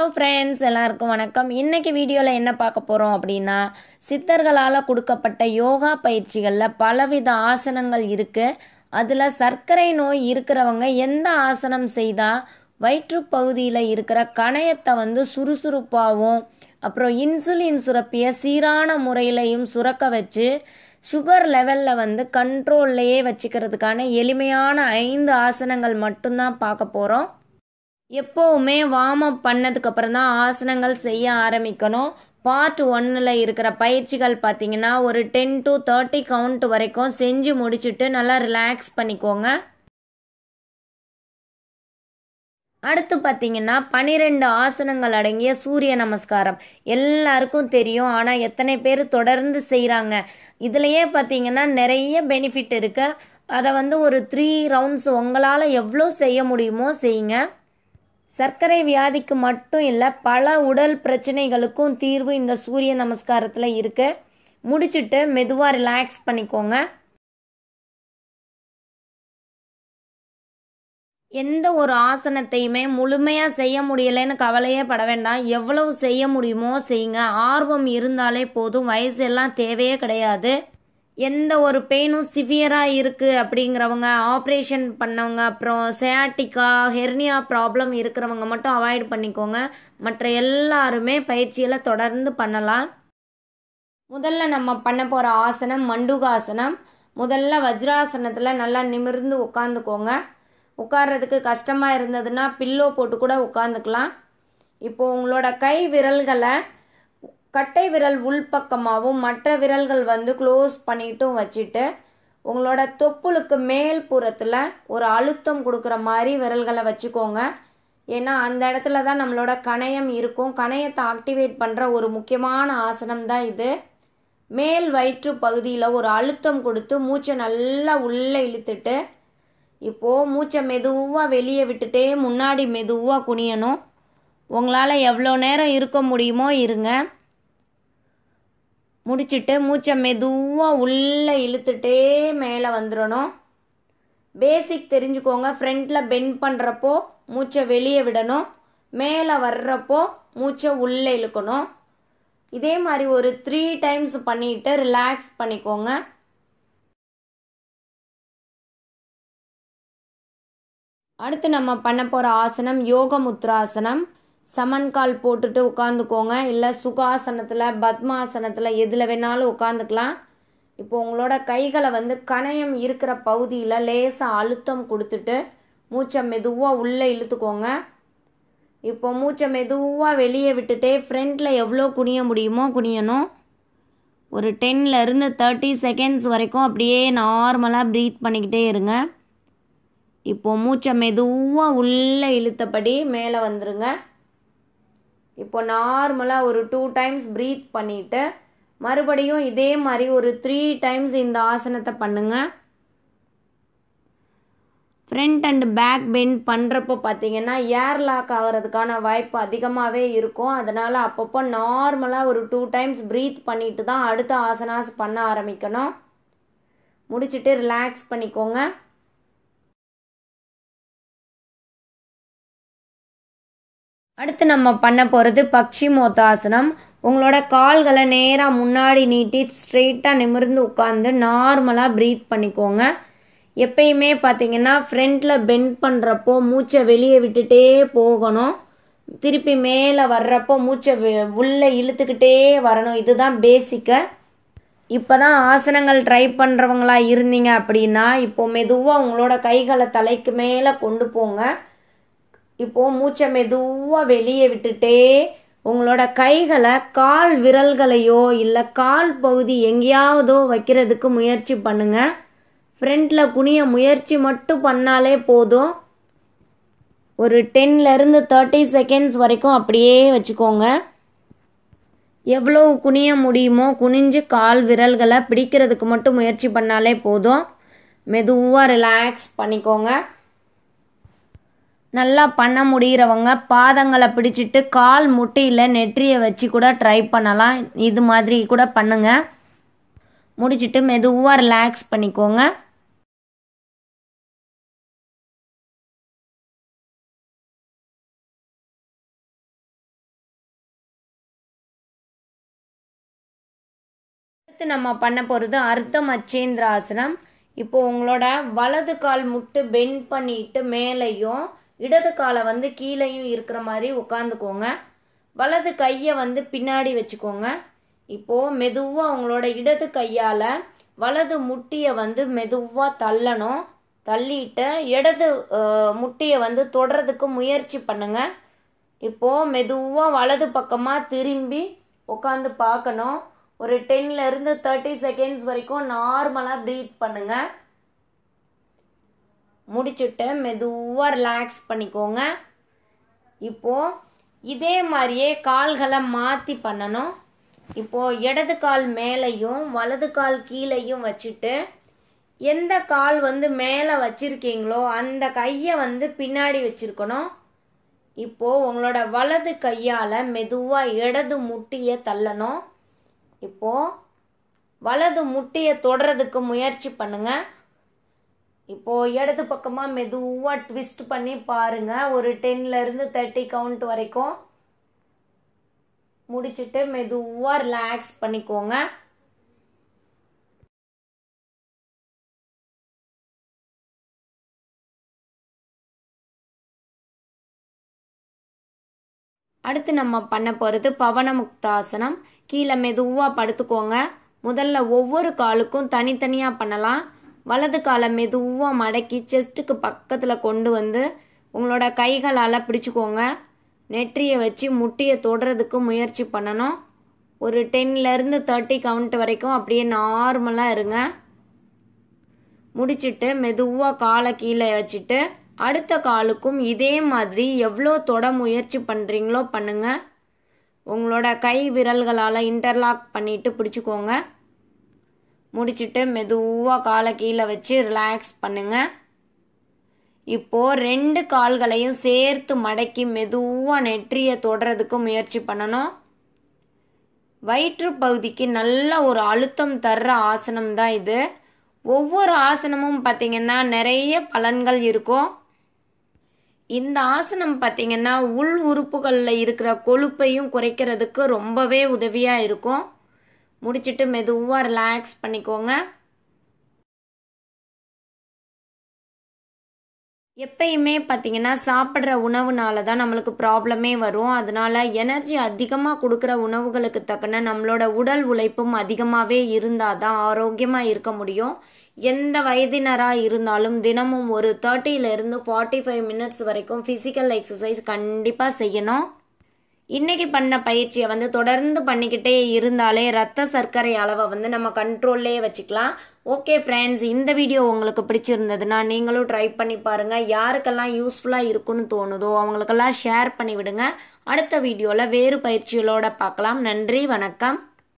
hello friends எல்லாருக்கும் வணக்கம் இன்றைக்கி வீடியோவில் என்ன பார்க்க போகிறோம் அப்படின்னா சித்தர்களால் கொடுக்கப்பட்ட யோகா பயிற்சிகளில் பலவித ஆசனங்கள் இருக்குது அதில் சர்க்கரை நோய் இருக்கிறவங்க எந்த ஆசனம் செய்தால் வயிற்று பகுதியில் இருக்கிற கணையத்தை வந்து சுறுசுறுப்பாகவும் அப்புறம் இன்சுலின் சுரப்பியை சீரான முறையிலையும் சுரக்க வச்சு சுகர் லெவலில் வந்து கண்ட்ரோல்லையே வச்சுக்கிறதுக்கான எளிமையான ஐந்து ஆசனங்கள் மட்டும்தான் பார்க்க போகிறோம் எப்போவுமே வார்ம் அப் பண்ணதுக்கப்புறம் தான் ஆசனங்கள் செய்ய ஆரம்பிக்கணும் பார்ட் ஒன்னில் இருக்கிற பயிற்சிகள் பார்த்திங்கன்னா ஒரு டென் டு தேர்ட்டி கவுண்ட் வரைக்கும் செஞ்சு முடிச்சுட்டு நல்லா ரிலாக்ஸ் பண்ணிக்கோங்க அடுத்து பார்த்தீங்கன்னா பனிரெண்டு ஆசனங்கள் அடங்கிய சூரிய நமஸ்காரம் எல்லாருக்கும் தெரியும் ஆனால் எத்தனை பேர் தொடர்ந்து செய்கிறாங்க இதுலையே பார்த்தீங்கன்னா நிறைய பெனிஃபிட் இருக்குது அதை வந்து ஒரு த்ரீ ரவுண்ட்ஸ் உங்களால் எவ்வளோ செய்ய முடியுமோ செய்யுங்க சர்க்கரை வியாதிக்கு மட்டும் இல்லை பல உடல் பிரச்சனைகளுக்கும் தீர்வு இந்த சூரிய நமஸ்காரத்தில் இருக்குது முடிச்சுட்டு மெதுவாக ரிலாக்ஸ் பண்ணிக்கோங்க எந்த ஒரு ஆசனத்தையுமே முழுமையாக செய்ய முடியலைன்னு கவலையே பட வேண்டாம் எவ்வளவு செய்ய முடியுமோ செய்யுங்க ஆர்வம் இருந்தாலே போதும் வயசு எல்லாம் தேவையே கிடையாது எந்த ஒரு பெயினும் சிவியராக இருக்குது அப்படிங்கிறவங்க ஆப்ரேஷன் பண்ணவங்க அப்புறம் சியாட்டிக்கா ஹெர்னியா ப்ராப்ளம் இருக்கிறவங்க மட்டும் அவாய்ட் பண்ணிக்கோங்க மற்ற எல்லாருமே பயிற்சியில் தொடர்ந்து பண்ணலாம் முதல்ல நம்ம பண்ண போகிற ஆசனம் மண்டுகாசனம் முதல்ல வஜ்ராசனத்தில் நல்லா நிமிர்ந்து உட்காந்துக்கோங்க உட்கார்றதுக்கு கஷ்டமாக இருந்ததுன்னா பில்லோ போட்டு கூட உட்காந்துக்கலாம் இப்போது உங்களோட கை விரல்களை கட்டை விரல் உள்பக்கமாகவும் மற்ற விரல்கள் வந்து க்ளோஸ் பண்ணிட்டும் வச்சுட்டு உங்களோட தொப்புளுக்கு மேல் புறத்தில் ஒரு அழுத்தம் கொடுக்குற மாதிரி விரல்களை வச்சுக்கோங்க ஏன்னா அந்த இடத்துல தான் நம்மளோட கணையம் இருக்கும் கணையத்தை ஆக்டிவேட் பண்ணுற ஒரு முக்கியமான ஆசனம் தான் இது மேல் வயிற்று பகுதியில் ஒரு அழுத்தம் கொடுத்து மூச்சை நல்லா உள்ளே இழுத்துட்டு இப்போது மூச்சை மெதுவாக வெளியே விட்டுட்டே முன்னாடி மெதுவாக குனியணும் உங்களால் எவ்வளோ நேரம் இருக்க முடியுமோ இருங்க முடிச்சுட்டு மூச்சை மெதுவாக உள்ளே இழுத்துட்டே மேலே வந்துடணும் பேசிக் தெரிஞ்சுக்கோங்க ஃப்ரண்ட்டில் பெண்ட் பண்ணுறப்போ மூச்சை வெளியே விடணும் மேலே வர்றப்போ மூச்சை உள்ளே இழுக்கணும் இதே மாதிரி ஒரு த்ரீ டைம்ஸ் பண்ணிவிட்டு ரிலாக்ஸ் பண்ணிக்கோங்க அடுத்து நம்ம பண்ண போகிற ஆசனம் யோக முத்ராசனம் சமன்கால் போட்டுட்டு உட்காந்துக்கோங்க இல்லை சுகாசனத்தில் பத்மாசனத்தில் எதில் வேணாலும் உட்காந்துக்கலாம் இப்போ உங்களோட கைகளை வந்து கணையம் இருக்கிற பகுதியில் லேசாக அழுத்தம் கொடுத்துட்டு மூச்சை மெதுவாக உள்ளே இழுத்துக்கோங்க இப்போ மூச்சை மெதுவாக வெளியே விட்டுட்டே ஃப்ரெண்டில் எவ்வளோ குனிய முடியுமோ குனியணும் ஒரு டென்லேருந்து தேர்ட்டி செகண்ட்ஸ் வரைக்கும் அப்படியே நார்மலாக ப்ரீத் பண்ணிக்கிட்டே இருங்க இப்போது மூச்சை மெதுவாக உள்ளே இழுத்தபடி மேலே வந்துடுங்க இப்போ நார்மலாக ஒரு டூ டைம்ஸ் ப்ரீத் பண்ணிவிட்டு மறுபடியும் இதே மாதிரி ஒரு த்ரீ டைம்ஸ் இந்த ஆசனத்தை பண்ணுங்க ஃப்ரண்ட் அண்ட் பேக் பெண்ட் பண்ணுறப்போ பார்த்தீங்கன்னா ஏர் லாக் ஆகிறதுக்கான வாய்ப்பு அதிகமாகவே இருக்கும் அதனால் அப்பப்போ நார்மலாக ஒரு டூ டைம்ஸ் ப்ரீத் பண்ணிட்டு தான் அடுத்த ஆசனாஸ் பண்ண ஆரம்பிக்கணும் முடிச்சுட்டு ரிலாக்ஸ் பண்ணிக்கோங்க அடுத்து நம்ம பண்ண போகிறது பக்ஷி மோத்தாசனம் உங்களோட கால்களை நேராக முன்னாடி நீட்டி ஸ்ட்ரெயிட்டாக நிமிர்ந்து உட்காந்து நார்மலாக ப்ரீத் பண்ணிக்கோங்க எப்பயுமே பார்த்தீங்கன்னா ஃப்ரண்ட்டில் பெண்ட் பண்ணுறப்போ மூச்சை வெளியே விட்டுட்டே போகணும் திருப்பி மேலே வர்றப்போ மூச்சை உள்ளே இழுத்துக்கிட்டே வரணும் இதுதான் பேசிக்கை இப்போ தான் ஆசனங்கள் ட்ரை பண்ணுறவங்களா இருந்தீங்க அப்படின்னா இப்போது மெதுவாக உங்களோட கைகளை தலைக்கு மேலே கொண்டு போங்க இப்போது மூச்சை மெதுவாக வெளியே விட்டுட்டே உங்களோட கைகளை கால் விரல்களையோ இல்லை கால் பகுதி எங்கேயாவதோ வைக்கிறதுக்கு முயற்சி பண்ணுங்கள் ஃப்ரெண்டில் குனிய முயற்சி மட்டும் பண்ணாலே போதும் ஒரு டென்லேருந்து தேர்ட்டி செகண்ட்ஸ் வரைக்கும் அப்படியே வச்சுக்கோங்க எவ்வளோ குனிய முடியுமோ குனிஞ்சு கால் விரல்களை பிடிக்கிறதுக்கு மட்டும் முயற்சி பண்ணாலே போதும் மெதுவாக ரிலாக்ஸ் பண்ணிக்கோங்க நல்லா பண்ண முடிகிறவங்க பாதங்களை பிடிச்சிட்டு கால் முட்டையில் நெற்றியை வச்சு கூட ட்ரை பண்ணலாம் இது மாதிரி கூட பண்ணுங்கள் முடிச்சுட்டு மெதுவாக ரிலாக்ஸ் பண்ணிக்கோங்க அடுத்து நம்ம பண்ண போகிறது அர்த்த மச்சேந்திராசனம் இப்போ உங்களோட வலது கால் முட்டு பெண்ட் பண்ணிட்டு மேலேயும் இடது காலை வந்து கீழேயும் இருக்கிற மாதிரி உட்காந்துக்கோங்க வலது கையை வந்து பின்னாடி வச்சுக்கோங்க இப்போது மெதுவாக உங்களோட இடது கையால் வலது முட்டியை வந்து மெதுவாக தள்ளணும் தள்ளிட்டு இடது முட்டியை வந்து தொடுறதுக்கு முயற்சி பண்ணுங்க இப்போது மெதுவாக வலது பக்கமாக திரும்பி உட்காந்து பார்க்கணும் ஒரு டென்லேருந்து தேர்ட்டி செகண்ட்ஸ் வரைக்கும் நார்மலாக ப்ரீத் பண்ணுங்கள் முடிச்சுட்டு மெதுவாக ரிலாக்ஸ் பண்ணிக்கோங்க இப்போது இதே மாதிரியே கால்களை மாற்றி பண்ணணும் இப்போது இடது கால் மேலையும் வலது கால் கீழையும் வச்சுட்டு எந்த கால் வந்து மேலே வச்சுருக்கீங்களோ அந்த கையை வந்து பின்னாடி வச்சுருக்கணும் இப்போது உங்களோட வலது கையால் மெதுவாக இடது முட்டியை தள்ளணும் இப்போது வலது முட்டியை தொடுறதுக்கு முயற்சி பண்ணுங்கள் இப்போது இடது பக்கமாக மெதுவாக ட்விஸ்ட் பண்ணி பாருங்கள் ஒரு டென்லேருந்து தேர்ட்டி கவுண்ட் வரைக்கும் முடிச்சுட்டு மெதுவாக ரிலாக்ஸ் பண்ணிக்கோங்க அடுத்து நம்ம பண்ண போகிறது பவனமுக்தாசனம் கீழே மெதுவாக படுத்துக்கோங்க முதல்ல ஒவ்வொரு காலுக்கும் தனித்தனியாக பண்ணலாம் வலது காலை மெதுவாக மடக்கி செஸ்ட்டுக்கு பக்கத்தில் கொண்டு வந்து உங்களோட கைகளால் பிடிச்சிக்கோங்க நெற்றியை வச்சு முட்டியை தொடுறதுக்கு முயற்சி பண்ணணும் ஒரு டென்லேருந்து தேர்ட்டி கவுண்ட் வரைக்கும் அப்படியே நார்மலாக இருங்க முடிச்சுட்டு மெதுவாக காலை கீழே வச்சுட்டு அடுத்த காலுக்கும் இதே மாதிரி எவ்வளோ தொட முயற்சி பண்ணுறீங்களோ பண்ணுங்கள் உங்களோட கை விரல்களால் இன்டர்லாக் பண்ணிவிட்டு பிடிச்சிக்கோங்க முடிச்சுட்டு மெதுவாக காலை கீழே வச்சு ரிலாக்ஸ் பண்ணுங்கள் இப்போது ரெண்டு கால்களையும் சேர்த்து மடக்கி மெதுவாக நெற்றியை தொடுறதுக்கு முயற்சி பண்ணணும் வயிற்று பகுதிக்கு நல்ல ஒரு அழுத்தம் தர்ற ஆசனம் தான் இது ஒவ்வொரு ஆசனமும் பார்த்திங்கன்னா நிறைய பலன்கள் இருக்கும் இந்த ஆசனம் பார்த்திங்கன்னா உள் உறுப்புகளில் இருக்கிற கொழுப்பையும் குறைக்கிறதுக்கு ரொம்பவே உதவியாக இருக்கும் முடிச்சுட்டு மெதுவாக ரிலாக்ஸ் பண்ணிக்கோங்க எப்பயுமே பார்த்திங்கன்னா சாப்பிட்ற உணவுனால தான் நம்மளுக்கு ப்ராப்ளமே வரும் அதனால் எனர்ஜி அதிகமாக கொடுக்குற உணவுகளுக்கு தக்கன நம்மளோட உடல் உழைப்பும் அதிகமாகவே இருந்தால் தான் ஆரோக்கியமாக இருக்க முடியும் எந்த வயதினராக இருந்தாலும் தினமும் ஒரு தேர்ட்டியிலேருந்து ஃபார்ட்டி ஃபைவ் மினிட்ஸ் வரைக்கும் ஃபிசிக்கல் எக்ஸசைஸ் கண்டிப்பாக செய்யணும் இன்றைக்கி பண்ண பயிற்சியை வந்து தொடர்ந்து பண்ணிக்கிட்டே இருந்தாலே ரத்த சர்க்கரை அளவை வந்து நம்ம கண்ட்ரோல்லே வச்சுக்கலாம் ஓகே ஃப்ரெண்ட்ஸ் இந்த வீடியோ உங்களுக்கு பிடிச்சிருந்ததுன்னா நீங்களும் ட்ரை பண்ணி பாருங்கள் யாருக்கெல்லாம் யூஸ்ஃபுல்லாக இருக்குன்னு தோணுதோ அவங்களுக்கெல்லாம் ஷேர் பண்ணிவிடுங்க அடுத்த வீடியோவில் வேறு பயிற்சிகளோடு பார்க்கலாம் நன்றி வணக்கம்